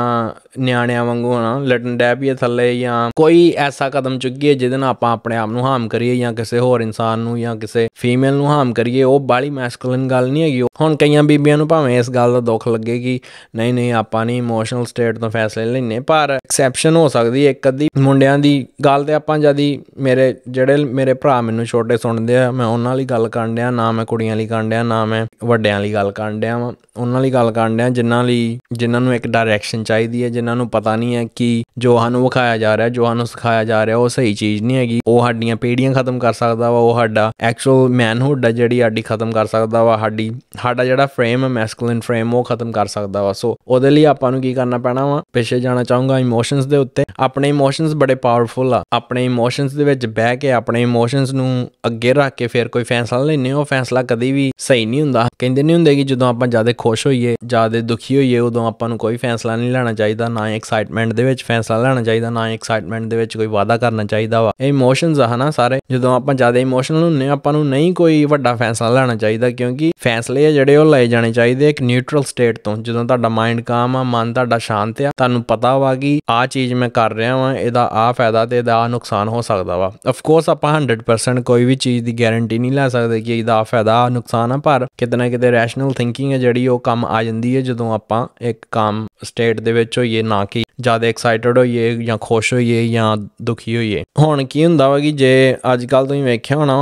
ਨਿਆਣਿਆਂ ਵਾਂਗੂ ਨਾ ਲਟਣ ਡੈ ਪੀਏ ਥੱਲੇ ਜਾਂ ਕੋਈ ਐਸਾ ਕਦਮ ਚੁੱਕੀਏ ਜਿਹਦੇ ਨਾਲ ਆਪਾਂ ਆਪਣੇ ਆਪ ਨੂੰ ਹਾਰਮ ਕਰੀਏ ਜਾਂ ਕਿਸੇ ਹੋਰ ਇਨਸਾਨ ਨੂੰ ਜਾਂ ਕਿਸੇ ਫੀਮੇਲ ਨੂੰ ਹਾਰਮ ਕਰੀਏ ਉਹ ਬਾਲੀ ਮੈਸਕੁਲਿਨ ਗੱਲ ਨਹੀਂ ਹੈਗੀ ਹੁਣ ਕਈਆਂ ਬੀਬੀਆਂ ਨੂੰ ਭਾਵੇਂ ਇਸ ਗੱਲ ਦਾ ਦੁੱਖ ਲੱਗੇ ਕਿ ਨਹੀਂ ਨਹੀਂ ਆਪਾਂ ਨਹੀਂ ਇਮੋਸ਼ਨਲ ਸਟੇਟ ਤੋਂ ਫੈਸਲੇ ਲੈਣੇ ਪਰ ਐਕਸੈਪਸ਼ਨ ਹੋ ਸਕਦੀ ਹੈ ਇੱਕ ਅੱਧੀ ਮੁੰਡਿਆਂ ਦੀ ਗੱਲ ਤੇ ਆਪਾਂ ਜਦੀ ਮੇਰੇ ਜਿਹੜੇ ਮੇਰੇ ਭਰਾ ਮੈਨੂੰ ਛੋਟੇ ਸੁਣਦੇ ਆ ਮੈਂ ਉਹਨਾਂ ਲਈ ਗੱਲ ਕਰਨ ਡਿਆ ਨਾ ਮੈਂ ਕੁੜੀਆਂ ਲਈ ਕਰਨ ਡਿਆ ਨਾ ਮੈਂ ਵੱਡਿਆਂ ਲਈ ਗੱਲ ਕਰਨ ਡਿਆ ਉਹਨਾਂ ਲਈ ਗੱਲ ਕਰਨ ਡਿਆ ਜਿਨ੍ਹਾਂ ਲਈ ਜਿਨ੍ਹਾਂ ਨੂੰ ਇੱਕ ਡਾਇਰੈਕਸ਼ਨ ਚਾਹੀਦੀ ਹੈ ਜਿਨ੍ਹਾਂ ਨੂੰ ਪਤਾ ਨਹੀਂ ਹੈ ਕਿ ਜੋ ਸਾਨੂੰ ਵਿਖਾਇਆ ਜਾ ਰਿਹਾ ਜੋ ਸਾਨੂੰ ਸਿਖਾਇਆ ਜਾ ਰਿਹਾ ਉਹ ਸਹੀ ਚੀਜ਼ ਨਹੀਂ ਹੈਗੀ ਉਹ ਸਾਡੀਆਂ ਪੀੜੀਆਂ ਖਤਮ ਕਰ ਸਕਦਾ ਵਾ ਉਹ ਸਾਡਾ ਐਕਚੁਅਲ ਮੈਨਹੂਡ ਹੈ ਜਿਹੜੀ ਸਾਡੀ ਖਤਮ ਕਰ ਸਕਦਾ ਵਾ ਸਾਡੀ ਸਾਡਾ ਜਿਹੜਾ ਫਰੇਮ ਹੈ ਮੈਸਕੁਲਿਨ ਫਰੇਮ ਉਹ ਖਤਮ ਕਰ ਸਕਦਾ ਵਾ ਸੋ ਉਹਦੇ ਲਈ ਆਪਾਂ ਨੂੰ ਕੀ ਕਰਨਾ ਪੈਣਾ ਵਾ ਪੇਸ਼ੇ ਜਾਣਾ ਚਾਹੂੰਗਾ ਇਮੋਸ਼ਨਸ ਦੇ ਉੱਤੇ ਆਪਣੇ ਇਮੋਸ਼ਨਸ ਬੜੇ ਪਾਵਰਫੁਲ ਆ ਆਪਣੇ ਇਮੋਸ਼ਨਸ ਦੇ ਵਿੱਚ ਬਹਿ ਕੇ ਆਪਣੇ ਇਮੋਸ਼ਨਸ ਨੂੰ ਅੱਗੇ ਰੱਖ ਕੇ ਫਿਰ ਕੋਈ ਫੈਸਲਾ ਲੈਨੇ ਉਹ ਫੈਸਲਾ ਕਦੀ ਵੀ ਸਹੀ ਨਹੀਂ ਹੁੰਦਾ ਕਹਿੰਦੇ ਨਹੀਂ ਹੁੰਦੇ ਕਿ ਜਦੋਂ ਆਪਾਂ ਜ਼ਿਆਦਾ ਖੁਸ਼ ਹੋਈਏ ਜ਼ਿਆਦਾ ਦੁਖੀ ਹੋਈਏ ਉਦੋਂ ਆਪਾਂ ਨੂੰ ਕੋਈ ਫੈਸਲਾ ਨਹੀਂ ਲੈਣਾ ਚਾਹੀਦਾ ਨਾ ਐਕਸਾਈਟਮੈਂਟ ਦੇ ਵਿੱਚ ਫੈਸਲਾ ਲੈਣਾ ਚਾਹੀਦਾ ਨਾ ਐਕਸਾਈਟਮੈਂਟ ਦੇ ਵਿੱਚ ਕੋਈ ਵਾਅਦਾ ਕਰਨਾ ਚਾਹੀਦਾ ਵਾ ਇਹ ਇਮੋਸ਼ਨਸ ਆ ਹਨਾ ਸਾਰੇ ਜਦੋਂ ਆਪਾਂ ਜ਼ਿਆਦਾ ਇਮੋਸ਼ਨਲ ਹੁੰਨੇ ਆਪਾਂ ਨੂੰ ਨਹੀਂ ਕੋਈ ਵੱਡਾ ਫੈਸਲਾ ਲੈਣਾ ਚਾਹੀਦਾ ਕਿਉਂਕਿ ਫੈਸਲੇ ਆ ਜਿਹੜੇ ਉਹ ਲਏ ਜਾਣੇ ਚਾਹੀਦੇ ਇੱਕ ਨਿਊਟਰਲ ਸਟੇਟ ਤੋਂ ਜਦੋਂ ਤੁਹਾਡਾ ਮਾਈਂਡ ਕਾਮ ਆ ਮਨ ਤੁਹਾਡਾ ਸ਼ਾਂਤ ਆ ਤੁਹਾਨੂੰ ਪਤਾ ਵਾ ਕਿ ਆ ਚੀਜ਼ ਮੈਂ ਕਰ ਰਿਹਾ ਵਾਂ ਇਹਦਾ ਆ ਫਾਇਦਾ ਤੇ ਇਹਦਾ ਆ ਨੁਕਸਾਨ ਹੋ ਸਕਦਾ ਵਾ ਆਫ ਕੋਰਸ ਆਪਾਂ 100% ਕੋਈ ਵੀ ਚੀਜ਼ ਦੀ ਗਾਰੰਟੀ ਨਹੀਂ ਲੈ ਸਕਦੇ ਕਿ ਇਹਦਾ ਆ ਫਾਇਦਾ ਆ ਨੁਕਸਾਨ ਆ ਪਰ ਕਿਤਨਾ ਕਿਤੇ ਰੈਸ਼ਨਲ ਥਿੰਕਿੰਗ ਹੈ ਜਿਹੜੀ ਉਹ ਕੰਮ ਆ ਜਾਂਦੀ ਹੈ ਜਦੋਂ ਆਪਾਂ ਇੱਕ ਕੰਮ ਸਟੇਟ ਦੇ ਵਿੱਚ ਹੋਈਏ ਨਾ ਕਿ ਜਿਆਦਾ ਐਕਸਾਈਟਡ ਹੋਈਏ ਜਾਂ ਖੁਸ਼ ਹੋਈਏ ਜਾਂ ਦੁਖੀ ਹੋਈਏ ਹੁਣ ਕੀ ਹੁੰਦਾ ਵਾ ਕਿ ਜੇ ਅੱਜ ਕੱਲ ਤੁਸੀਂ ਵੇਖਿਆ ਹੋਣਾ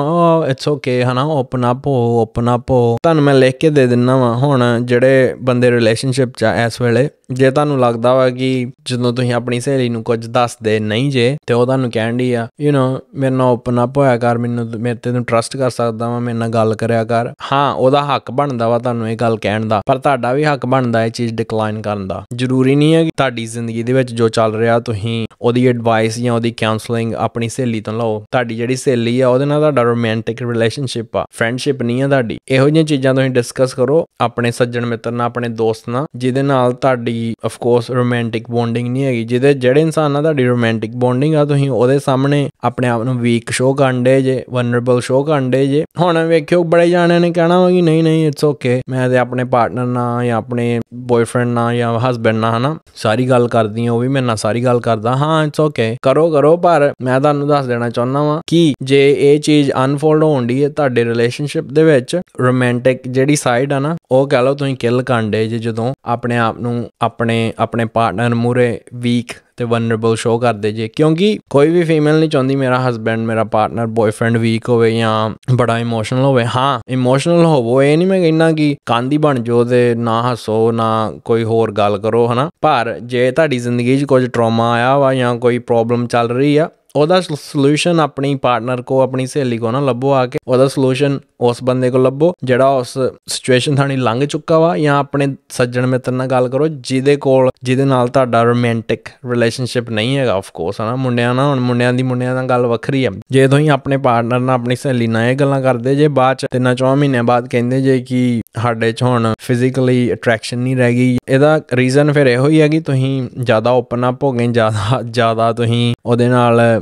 ਇਟਸ ਓਕੇ ਹਨਾ ਓਪਨ ਅਪ ਹੋ ਓਪਨ ਅਪ ਹੋ ਤੁਹਾਨੂੰ ਮੈਂ ਲਿਖ ਕੇ ਦੇ ਦਿੰਨਾ ਵਾ ਹੁਣ ਜਿਹੜੇ ਬੰਦੇ ਰਿਲੇਸ਼ਨਸ਼ਿਪ ਚ ਇਸ ਵੇਲੇ ਜੇ ਤੁਹਾਨੂੰ ਲੱਗਦਾ ਵਾ ਕਿ ਜਦੋਂ ਤੁਸੀਂ ਆਪਣੀ ਸਹੇਲੀ ਨੂੰ ਕੁਝ ਦੱਸਦੇ ਨਹੀਂ ਜੇ ਤੇ ਉਹ ਤੁਹਾਨੂੰ ਕਹਿੰਦੀ ਆ ਯੂ نو ਮੇਰੇ ਨਾਲ ਓਪਨ ਅਪ ਹੋਇਆ ਕਰ ਮੈਨੂੰ ਮੇਰੇ ਤੇ ਨੂੰ ਟਰਸਟ ਕਰ ਸਕਦਾ ਵਾ ਮੇਰੇ ਨਾਲ ਗੱਲ ਕਰਿਆ ਕਰ ਹਾਂ ਉਹਦਾ ਹੱਕ ਬਣਦਾ ਵਾ ਤੁਹਾਨੂੰ ਇਹ ਗੱਲ ਕਹਿਣ ਦਾ ਪਰ ਤੁਹਾਡਾ ਵੀ ਹੱਕ ਬਣਦਾ ਇਹ ਚੀਜ਼ ਡਿਕਲਾਈਨ ਕਰਨ ਦਾ ਜ਼ਰੂਰੀ ਨਹੀਂ ਹੈ ਕਿ ਤੁਹਾਡੀ ਜ਼ਿੰਦਗੀ ਇਹਦੇ ਵਿੱਚ ਜੋ ਚੱਲ ਰਿਹਾ ਤੁਸੀਂ ਉਹਦੀ ਐਡਵਾਈਸ ਜਾਂ ਉਹਦੀ ਕਾਉਂਸਲਿੰਗ ਆਪਣੀ ਸਹੇਲੀ ਤੋਂ ਲਓ ਤੁਹਾਡੀ ਜਿਹੜੀ ਸਹੇਲੀ ਆ ਉਹਦੇ ਨਾਲ ਤੁਹਾਡਾ ਰੋਮਾਂਟਿਕ ਰਿਲੇਸ਼ਨਸ਼ਿਪ ਆ ਫਰੈਂਡਸ਼ਿਪ ਨਹੀਂ ਆ ਤੁਹਾਡੀ ਇਹੋ ਜਿਹੀਆਂ ਚੀਜ਼ਾਂ ਤੁਸੀਂ ਡਿਸਕਸ ਕਰੋ ਆਪਣੇ ਸੱਜਣ ਮਿੱਤਰ ਨਾਲ ਆਪਣੇ ਦੋਸਤ ਨਾਲ ਜਿਹਦੇ ਨਾਲ ਤੁਹਾਡੀ ਆਫ ਕੋਰਸ ਰੋਮਾਂਟਿਕ ਬੌਂਡਿੰਗ ਨਹੀਂ ਹੈਗੀ ਜਿਹਦੇ ਜਿਹੜੇ ਇਨਸਾਨ ਨਾਲ ਤੁਹਾਡੀ ਰੋਮਾਂਟਿਕ ਬੌਂਡਿੰਗ ਆ ਤੁਸੀਂ ਉਹਦੇ ਸਾਹਮਣੇ ਆਪਣੇ ਆਪ ਨੂੰ ਵੀਕ ਸ਼ੋ ਕਰਨਦੇ ਜੇ ਵਨਰੇਬਲ ਸ਼ੋ ਕਰਨਦੇ ਜੇ ਹੁਣ ਵੇਖਿਓ ਬੜੇ ਜਾਣਿਆਂ ਨੇ ਕਹਿਣਾ ਵਾ ਕਿ ਨਹੀਂ ਨਹੀਂ ਇਟਸ ਓਕੇ ਮੈਂ ਤੇ ਆਪਣੇ ਪਾਰਟਨਰ ਨਾਲ ਜਾਂ ਆਪਣੇ ਬੋਏਫ੍ਰੈਂਡ ਨਾਲ ਜਾਂ ਹਸਬੰਡ ਨਾਲ ਹਨਾ ਸਾਰੀ ਗੱਲ ਕਰ ਕਰਦੀ ਆ ਉਹ ਵੀ ਮੇਰੇ ਨਾਲ ਸਾਰੀ ਗੱਲ ਕਰਦਾ ਹਾਂ ਇਟਸ ਓਕੇ ਕਰੋ ਕਰੋ ਪਰ ਮੈਂ ਤੁਹਾਨੂੰ ਦੱਸ ਦੇਣਾ ਚਾਹੁੰਦਾ ਵਾਂ ਕਿ ਜੇ ਇਹ ਚੀਜ਼ ਅਨਫੋਲਡ ਹੋਣ ਦੀ ਹੈ ਤੁਹਾਡੇ ਰਿਲੇਸ਼ਨਸ਼ਿਪ ਦੇ ਵਿੱਚ ਰੋਮਾਂਟਿਕ ਜਿਹੜੀ ਸਾਈਡ ਆ ਨਾ ਉਹ ਕਹ ਲਓ ਤੁਸੀਂ ਕਿਲ ਕਾਂਡੇ ਜੇ ਜਦੋਂ ਆਪਣੇ ਆਪ ਨੂੰ ਆਪਣੇ ਆਪਣੇ ਪਾਰਟਨਰ ਮੂਰੇ ਵੀਕ ਤੇ ਵਨਰੇਬਲ ਸ਼ੋ ਕਰਦੇ ਜੇ ਕਿਉਂਕਿ ਕੋਈ ਵੀ ਫੀਮੇਲ ਨਹੀਂ ਚਾਹੁੰਦੀ ਮੇਰਾ ਹਸਬੰਡ ਮੇਰਾ ਪਾਰਟਨਰ ਬॉयਫ੍ਰੈਂਡ ਵੀਕ ਹੋਵੇ ਜਾਂ ਬੜਾ ਇਮੋਸ਼ਨਲ ਹੋਵੇ ਹਾਂ ਇਮੋਸ਼ਨਲ ਹੋਵੋ ਇਹ ਨਹੀਂ ਮੈਂ ਕਹਿੰਨਾ ਕਿ ਕਾਂਦੀ ਬਣ ਜੋ ਤੇ ਨਾ ਹੱਸੋ ਨਾ ਕੋਈ ਹੋਰ ਗੱਲ ਕਰੋ ਹਨਾ ਪਰ ਜੇ ਤੁਹਾਡੀ ਜ਼ਿੰਦਗੀ 'ਚ ਕੁਝ ਟਰਾਮਾ ਆਇਆ ਵਾ ਜਾਂ ਕੋਈ ਪ੍ਰੋਬਲਮ ਚੱਲ ਰਹੀ ਆ ਉਹਦਾ ਸੋਲੂਸ਼ਨ ਆਪਣੀ ਪਾਰਟਨਰ ਕੋ ਆਪਣੀ ਸਹੇਲੀ ਕੋ ਨਾ ਲੱਭੋ ਆ ਕੇ ਉਹਦਾ ਸੋਲੂਸ਼ਨ ਉਸ ਬੰਦੇ ਕੋ ਲੱਭੋ ਜਿਹੜਾ ਉਸ ਸਿਚੁਏਸ਼ਨ ਥਾਣੀ ਲੰਘ ਚੁੱਕਾ ਵਾ ਜਾਂ ਆਪਣੇ ਸੱਜਣ ਮਿੱਤਰ ਨਾਲ ਗੱਲ ਕਰੋ ਜਿਹਦੇ ਕੋਲ ਜਿਹਦੇ ਨਾਲ ਤੁਹਾਡਾ ਰੋਮਾਂਟਿਕ ਰਿਲੇਸ਼ਨਸ਼ਿਪ ਨਹੀਂ ਹੈਗਾ ਆਫ ਕੋਰਸ ਹਨਾ ਮੁੰਡਿਆਂ ਨਾਲ ਹੁਣ ਮੁੰਡਿਆਂ ਦੀ ਮੁੰਡਿਆਂ ਨਾਲ ਗੱਲ ਵੱਖਰੀ ਆ ਜੇ ਤੁਸੀਂ ਆਪਣੇ ਪਾਰਟਨਰ ਨਾਲ ਆਪਣੀ ਸਹੇਲੀ ਨਾਲ ਇਹ ਗੱਲਾਂ ਕਰਦੇ ਜੇ ਬਾਅਦ ਚ ਤਿੰਨਾਂ ਚੌਂ ਮਹੀਨਿਆਂ ਬਾਅਦ ਕਹਿੰਦੇ ਜੇ ਕਿ ਸਾਡੇ ਚ ਹੁਣ ਫਿਜ਼ੀਕਲੀ ਅਟਰੈਕਸ਼ਨ ਨਹੀਂ ਰਹਿ ਗਈ ਇਹਦਾ ਰੀਜ਼ਨ ਫਿਰ ਇਹੋ ਹੀ ਹੈ ਕਿ ਤੁਸੀਂ ਜ਼ਿਆਦਾ ਓਪਨ ਅਪ ਹੋ ਗਏ ਜ਼ਿਆਦਾ ਜ਼ਿਆਦਾ ਤੁਸੀਂ ਉਹਦੇ ਨਾਲ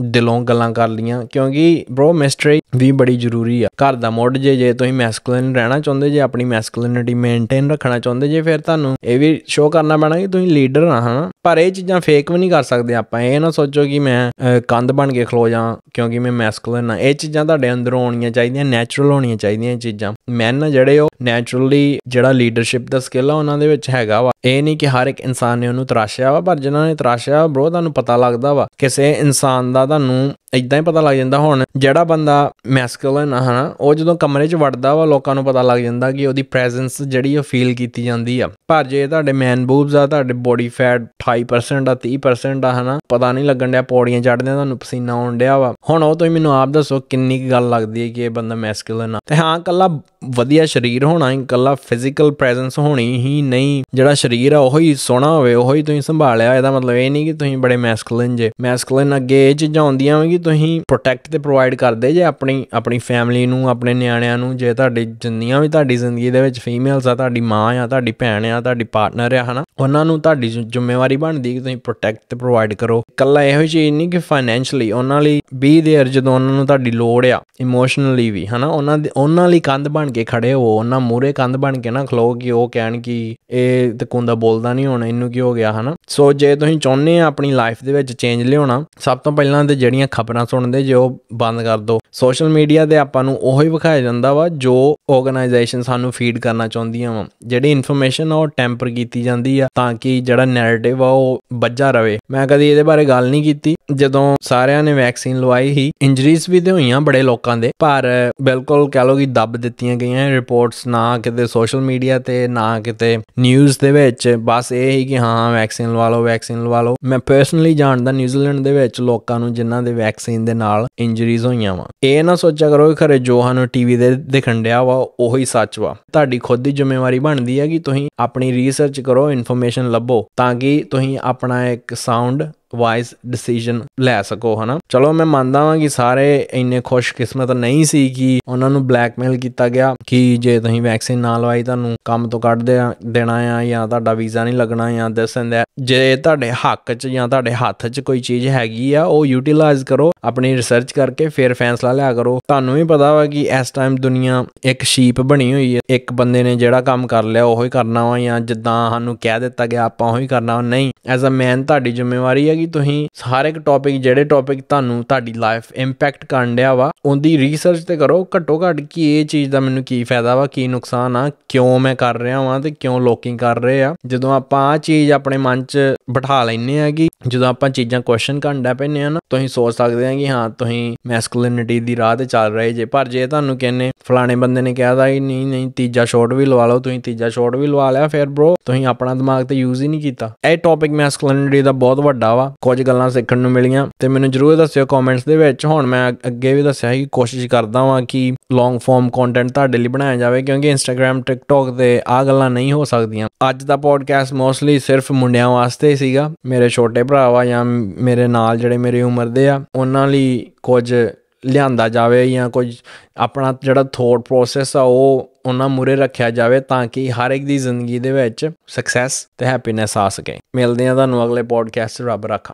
ਦਿਲੋਂ ਗੱਲਾਂ ਕਰ ਲੀਆਂ ਕਿਉਂਕਿ bro ਮਿਸਟਰੀ ਵੀ ਬੜੀ ਜ਼ਰੂਰੀ ਆ ਘਰ ਦਾ ਮੋਡ ਜੇ ਜੇ ਤੁਸੀਂ ਮੈਸਕੁਲਿਨ ਰਹਿਣਾ ਚਾਹੁੰਦੇ ਜੇ ਆਪਣੀ ਮੈਸਕੁਲਿਨਿਟੀ ਮੇਨਟੇਨ ਰੱਖਣਾ ਚਾਹੁੰਦੇ ਜੇ ਫਿਰ ਤੁਹਾਨੂੰ ਇਹ ਵੀ ਸ਼ੋਅ ਕਰਨਾ ਪੈਣਾ ਕਿ ਤੁਸੀਂ ਲੀਡਰ ਆ ਹਾਂ ਪਰ ਇਹ ਚੀਜ਼ਾਂ ਫੇਕ ਵੀ ਨਹੀਂ ਕਰ ਸਕਦੇ ਆਪਾਂ ਇਹ ਨਾ ਸੋਚੋ ਕਿ ਮੈਂ ਕੰਧ ਬਣ ਕੇ ਖਲੋ ਜਾ ਕਿਉਂਕਿ ਮੈਂ ਮੈਸਕੁਲਿਨ ਆ ਇਹ ਚੀਜ਼ਾਂ ਤੁਹਾਡੇ ਅੰਦਰੋਂ ਆਉਣੀਆਂ ਚਾਹੀਦੀਆਂ ਨੇਚਰਲ ਹੋਣੀਆਂ ਚਾਹੀਦੀਆਂ ਇਹ ਚੀਜ਼ਾਂ ਮੈਨ ਜਿਹੜੇ ਉਹ ਨੇਚਰਲੀ ਜਿਹੜਾ ਲੀਡਰਸ਼ਿਪ ਦਾ ਸਕਿੱਲ ਆ ਉਹਨਾਂ ਦੇ ਵਿੱਚ ਹੈਗਾ ਵਾ ਇਹ ਨਹੀਂ ਕਿ ਹਰ ਇੱਕ ਇਨਸਾਨ ਨੇ ਉਹਨੂੰ ਤਰਾਸ਼ਿਆ ਵਾ ਪਰ ਜਿਨ੍ਹਾਂ ਨੇ ਤਰਾਸ਼ਿਆ ਬ్రో ਤੁਹਾਨੂੰ ਪਤਾ ਲੱਗਦਾ ਵਾ ਕਿਸੇ ਇਨਸਾਨ ਦਾ ਬੰਦਾ ਤੁਹਾਨੂੰ ਇਦਾਂ ਹੀ ਪਤਾ ਲੱਗ ਜਾਂਦਾ ਹੁਣ ਜਿਹੜਾ ਬੰਦਾ ਮੈਸਕੁਲਿਨ ਆ ਹਨਾ ਉਹ ਜਦੋਂ ਕਮਰੇ 'ਚ ਵੜਦਾ ਵਾ ਲੋਕਾਂ ਨੂੰ ਪਤਾ ਲੱਗ ਜਾਂਦਾ ਕਿ ਉਹਦੀ ਪ੍ਰੈਜ਼ੈਂਸ ਜਿਹੜੀ ਉਹ ਫੀਲ ਕੀਤੀ ਜਾਂਦੀ ਆ ਪਰ ਜੇ ਤੁਹਾਡੇ ਮੈਨ ਬੂਬਸ ਆ ਤੁਹਾਡੇ ਬੋਡੀ ਫੈਟ 28% ਆ 30% ਆ ਹਨਾ ਪਤਾ ਨਹੀਂ ਲੱਗਣ ਡਿਆ ਪੌੜੀਆਂ ਚੜਦੇ ਤੁਹਾਨੂੰ ਪਸੀਨਾ ਆਉਣ ਡਿਆ ਵਾ ਹੁਣ ਉਹ ਤੁਸੀਂ ਮੈਨੂੰ ਆਪ ਦੱਸੋ ਕਿੰਨੀ ਕੀ ਗੱਲ ਲੱਗਦੀ ਹੈ ਕਿ ਇਹ ਬੰਦਾ ਮੈਸਕੁਲਿਨ ਆ ਤੇ ਹਾਂ ਕੱਲਾ ਵਧੀਆ ਸਰੀਰ ਹੋਣਾ ਹੀ ਕੱਲਾ ਫਿਜ਼ੀਕਲ ਪ੍ਰੈਜ਼ੈਂਸ ਹੋਣੀ ਹੀ ਨਹੀਂ ਜਿਹੜਾ ਸਰੀਰ ਆ ਉਹੀ ਸੋਹਣਾ ਹੋਵੇ ਉਹੀ ਤੁਸੀਂ ਸੰਭਾਲਿਆ ਇਹਦਾ ਮਤਲਬ ਇਹ ਨਹੀਂ ਕਿ ਤੁਸੀਂ ਬੜੇ ਮੈਸਕੁਲਿਨ ਜੇ ਮੈਸਕੁਲਿਨ ਅਗੇ ਇਹ ਚੀਜ਼ਾਂ ਹੁੰਦੀਆਂ ਵਾ ਕਿ ਤੁਸੀਂ ਪ੍ਰੋਟੈਕਟ ਤੇ ਪ੍ਰੋਵਾਈਡ ਕਰਦੇ ਜੇ ਆਪਣੀ ਆਪਣੀ ਫੈਮਿਲੀ ਨੂੰ ਆਪਣੇ ਨਿਆਣਿਆਂ ਨੂੰ ਜੇ ਤੁਹਾਡੇ ਜਿੰਨੀਆਂ ਵੀ ਤੁਹਾਡੀ ਜ਼ਿੰਦਗੀ ਦੇ ਵਿੱਚ ਫੀਮੇਲਸ ਆ ਤੁਹਾਡੀ ਮਾਂ ਆ ਤੁਹਾਡੀ ਭੈਣ ਆ ਤੁਹਾਡੀ ਪਾਰਟਨਰ ਆ ਹਨਾ ਉਹਨਾਂ ਨੂੰ ਤੁਹਾਡੀ ਜ਼ਿੰਮੇਵਾਰੀ ਬਣਦੀ ਕਿ ਤੁਸੀਂ ਪ੍ਰੋਟੈਕਟ ਤੇ ਪ੍ਰੋਵਾਈਡ ਕਰੋ ਕੱਲਾ ਇਹੋ ਚੀਜ਼ ਨਹੀਂ ਕਿ ਫਾਈਨੈਂਸ਼ਲੀ ਉਹਨਾਂ ਲਈ ਬੀ ਦੇਅਰ ਜਦੋਂ ਉਹਨਾਂ ਨੂੰ ਤੁਹਾਡੀ ਲੋੜ ਆ ਇਮੋਸ਼ਨਲੀ ਵੀ ਹਨਾ ਉਹਨਾਂ ਦੇ ਉਹਨਾਂ ਲਈ ਕੰਧ ਬਣ ਕੇ ਖੜੇ ਹੋ ਉਹਨਾਂ ਮੂਰੇ ਕੰਧ ਬਣ ਕੇ ਨਾ ਖਲੋ ਕਿ ਉਹ ਕਹਿਣ ਕਿ ਇਹ ਤੇ ਬੋਲਦਾ ਨਹੀਂ ਹੁਣ ਇਹਨੂੰ ਕੀ ਹੋ ਗਿਆ ਹਨਾ ਸੋ ਜੇ ਤੁਸੀਂ ਚਾਹੁੰਦੇ ਆ ਆਪਣੀ ਲਾਈਫ ਦੇ ਵਿੱਚ ਚੇਂਜ ਲਿਆਉਣਾ ਸਭ ਤੋਂ ਪਹਿਲਾਂ ਚੈਨਲਾਂ ਤੇ ਜਿਹੜੀਆਂ ਖਬਰਾਂ ਸੁਣਦੇ ਜੇ ਉਹ ਬੰਦ ਕਰ ਦੋ ਸੋਸ਼ਲ ਮੀਡੀਆ ਤੇ ਆਪਾਂ ਨੂੰ ਉਹੀ ਵਿਖਾਇਆ ਜਾਂਦਾ ਵਾ ਜੋ ਆਰਗੇਨਾਈਜੇਸ਼ਨ ਸਾਨੂੰ ਫੀਡ ਕਰਨਾ ਚਾਹੁੰਦੀਆਂ ਵਾ ਜਿਹੜੀ ਇਨਫੋਰਮੇਸ਼ਨ ਉਹ ਟੈਂਪਰ ਕੀਤੀ ਜਾਂਦੀ ਆ ਤਾਂ ਕਿ ਜਿਹੜਾ ਨੈਰੇਟਿਵ ਆ ਉਹ ਵੱਜਾ ਰਵੇ ਮੈਂ ਕਦੀ ਇਹਦੇ ਬਾਰੇ ਗੱਲ ਨਹੀਂ ਕੀਤੀ ਜਦੋਂ ਸਾਰਿਆਂ ਨੇ ਵੈਕਸੀਨ ਲਵਾਈ ਹੀ ਇੰਜਰੀਜ਼ ਵੀ ਤੇ ਹੋਈਆਂ ਬੜੇ ਲੋਕਾਂ ਦੇ ਪਰ ਬਿਲਕੁਲ ਕਹ ਲੋ ਕਿ ਦੱਬ ਦਿੱਤੀਆਂ ਗਈਆਂ ਰਿਪੋਰਟਸ ਨਾ ਕਿਤੇ ਸੋਸ਼ਲ ਮੀਡੀਆ ਤੇ ਨਾ ਕਿਤੇ ਨਿਊਜ਼ ਦੇ ਵਿੱਚ ਬਸ ਇਹ ਹੀ ਕਿ ਹਾਂ ਵੈਕਸੀਨ ਲਵਾ ਲਓ ਵੈਕਸੀਨ ਲਵਾ ਲਓ ਮੈਂ ਪਰਸਨਲੀ ਜਾਣਦਾ ਨਿਊਜ਼ੀਲੈਂਡ ਦੇ ਵਿੱਚ ਲੋਕਾਂ ਨੂੰ ਜਿਨ੍ਹਾਂ ਦੇ ਵੈਕਸੀਨ ਦੇ ਨਾਲ ਇੰਜਰੀਜ਼ ਹੋਈਆਂ ਵਾ ਇਹ ਨਾ ਸੋਚਿਆ ਕਰੋ ਕਿ ਖਰੇ ਜੋ ਸਾਨੂੰ ਟੀਵੀ ਦੇ ਦਿਖਣ ਡਿਆ ਵਾ ਉਹੀ ਸੱਚ ਵਾ ਤੁਹਾਡੀ ਖੁਦ ਦੀ ਜ਼ਿੰਮੇਵਾਰੀ ਬਣਦੀ ਹੈ ਕਿ ਤੁਸੀਂ ਆਪਣੀ ਰਿਸਰਚ ਕਰੋ ਇਨਫੋਰਮੇਸ਼ਨ ਲੱਭੋ ਤਾਂ ਕਿ ਤੁਸੀਂ ਆਪਣਾ ਇੱਕ ਸਾਊਂਡ ਵਾਈਸ ਡਿਸੀਜਨ ਲੈ ਸਕੋ ਹਨਾ ਚਲੋ ਮੈਂ ਮੰਨਦਾ ਹਾਂ ਕਿ ਸਾਰੇ ਇੰਨੇ ਖੁਸ਼ਕਿਸਮਤ ਨਹੀਂ ਸੀ ਕਿ ਉਹਨਾਂ ਨੂੰ ਬਲੈਕਮੇਲ ਕੀਤਾ ਗਿਆ ਕਿ ਜੇ ਤੁਸੀਂ ਵੈਕਸੀਨ ਨਾ ਲਵਾਈ ਤੁਹਾਨੂੰ ਕੰਮ ਤੋਂ ਕੱਢ ਦੇਣਾ ਆ ਜਾਂ ਤੁਹਾਡਾ ਵੀਜ਼ਾ ਨਹੀਂ ਲੱਗਣਾ ਜਾਂ ਦਿਸ ਐਂਡ ਜੇ ਤੁਹਾਡੇ ਹੱਕ 'ਚ ਜਾਂ ਤੁਹਾਡੇ ਹੱਥ 'ਚ ਕੋਈ ਚੀਜ਼ ਹੈਗੀ ਆ ਉਹ ਯੂਟਿਲਾਈਜ਼ ਕਰੋ ਆਪਣੀ ਰਿਸਰਚ ਕਰਕੇ ਫਿਰ ਫੈਸਲਾ ਲਿਆ ਕਰੋ ਤੁਹਾਨੂੰ ਵੀ ਪਤਾ ਵਾ ਕਿ ਇਸ ਟਾਈਮ ਦੁਨੀਆ ਇੱਕ ਸ਼ੀਪ ਬਣੀ ਹੋਈ ਹੈ ਇੱਕ ਬੰਦੇ ਨੇ ਜਿਹੜਾ ਕੰਮ ਕਰ ਲਿਆ ਉਹੀ ਕਰਨਾ ਵਾ ਜਾਂ ਜਿੱਦਾਂ ਸਾਨੂੰ ਕਹਿ ਦਿੱਤਾ ਗਿਆ ਆਪਾਂ ਉਹੀ ਕਰਨਾ ਨਹੀਂ ਐਜ਼ ਅ ਮੈਨ ਤੁਹਾਡੀ ਜ਼ਿੰਮੇਵਾਰੀ ਹੈ ਕਿ ਤੁਸੀਂ ਸਾਰੇ ਇੱਕ ਟੌਪਿਕ ਜਿਹੜੇ ਟੌਪਿਕ ਤੁਹਾਨੂੰ ਤੁਹਾਡੀ ਲਾਈਫ ਇੰਪੈਕਟ ਕਰਨ ਡਿਆ ਵਾ ਉਹਦੀ ਰਿਸਰਚ ਤੇ ਕਰੋ ਘੱਟੋ ਘੱਟ ਕਿ ਇਹ ਚੀਜ਼ ਦਾ ਮੈਨੂੰ ਕੀ ਫਾਇਦਾ ਵਾ ਕੀ ਨੁਕਸਾਨ ਆ ਕਿਉਂ ਮੈਂ ਕਰ ਰਿਹਾ ਵਾਂ ਤੇ ਕਿਉਂ ਲੋਕਿੰਗ ਕਰ ਰਹੇ ਆ ਜਦੋਂ ਆਪਾਂ ਆ ਚੀਜ਼ ਆਪਣੇ ਮਨ 'ਚ ਬਿਠਾ ਲੈਨੇ ਆ ਕਿ ਜਦੋਂ ਆਪਾਂ ਚੀਜ਼ਾਂ ਕੁਐਸਚਨ ਕਰਨ ਦਾ ਪੈਨੇ ਆ ਨਾ ਤੁਸੀਂ ਸੋਚ ਸਕਦੇ ਆ ਕਿ ਹਾਂ ਤੁਸੀਂ ਮੈਸਕੁਲਿਨਿਟੀ ਦੀ ਰਾਹ ਤੇ ਚੱਲ ਰਹੇ ਜੇ ਪਰ ਜੇ ਤੁਹਾਨੂੰ ਕਹਿੰਨੇ ਫਲਾਣੇ ਬੰਦੇ ਨੇ ਕਿਹਾਦਾ ਕਿ ਨਹੀਂ ਨਹੀਂ ਤੀਜਾ ਸ਼ਾਟ ਵੀ ਲਵਾ ਲਓ ਤੁਸੀਂ ਤੀਜਾ ਸ਼ਾਟ ਵੀ ਲਵਾ ਲਿਆ ਫਿਰ ਬ్రో ਤੁਸੀਂ ਆਪਣਾ ਦਿਮਾਗ ਤੇ ਯੂਜ਼ ਹੀ ਨਹੀਂ ਕੀਤਾ ਇਹ ਟੌਪਿਕ ਮੈਸਕੁਲਿਨਿਟੀ ਦਾ ਬਹੁਤ ਵੱਡਾ ਵਾ ਕੁਝ ਗੱਲਾਂ ਸਿੱਖਣ ਨੂੰ ਮਿਲੀਆਂ ਤੇ ਮੈਨੂੰ ਜਰੂਰ ਦੱਸਿਓ ਕਮੈਂਟਸ ਦੇ ਵਿੱਚ ਹੁਣ ਮੈਂ ਅੱਗੇ ਵੀ ਦੱਸਿਆ ਕਿ ਕੋਸ਼ਿਸ਼ ਕਰਦਾ ਵਾਂ ਕਿ ਲੌਂਗ ਫਾਰਮ ਕੰਟੈਂਟ ਤੁਹਾਡੇ ਲਈ ਬਣਾਇਆ ਜਾਵੇ ਕਿਉਂਕਿ ਇੰਸਟਾਗ੍ਰam ਟਿਕਟੌਕ ਤੇ ਆ ਗੱਲਾਂ ਨਹੀਂ ਹੋ ਸਕਦੀਆਂ ਅੱਜ ਦਾ ਪੋਡਕਾਸਟ ਮੋਸਟਲੀ ਸਿਰਫ ਮੁੰਡਿਆਂ ਵਾਸਤੇ ਸੀਗਾ ਮੇਰੇ ਛੋਟੇ ਭਰਾਵਾ ਜਾਂ ਮੇਰੇ ਨਾਲ ਜਿਹੜੇ ਮੇਰੀ ਉਮਰ ਦੇ ਆ ਉਹਨਾਂ ਲਈ ਕੁਝ ਲਿਆਂਦਾ ਜਾਵੇ ਜਾਂ ਕੁਝ ਆਪਣਾ ਜਿਹੜਾ ਥੋਟ ਪ੍ਰੋਸੈਸ ਆ ਉਹ ਉਹਨਾਂ ਮੂਰੇ ਰੱਖਿਆ ਜਾਵੇ ਤਾਂ ਕਿ ਹਰ ਇੱਕ ਦੀ ਜ਼ਿੰਦਗੀ ਦੇ ਵਿੱਚ ਸਕਸੈਸ ਤੇ ਹੈਪੀਨੈਸ ਆ ਸਕੇ ਮਿਲਦੇ ਆ ਤੁਹਾਨੂੰ ਅਗਲੇ ਪੋਡਕਾਸਟ ਰੱਬ ਰੱਖਾ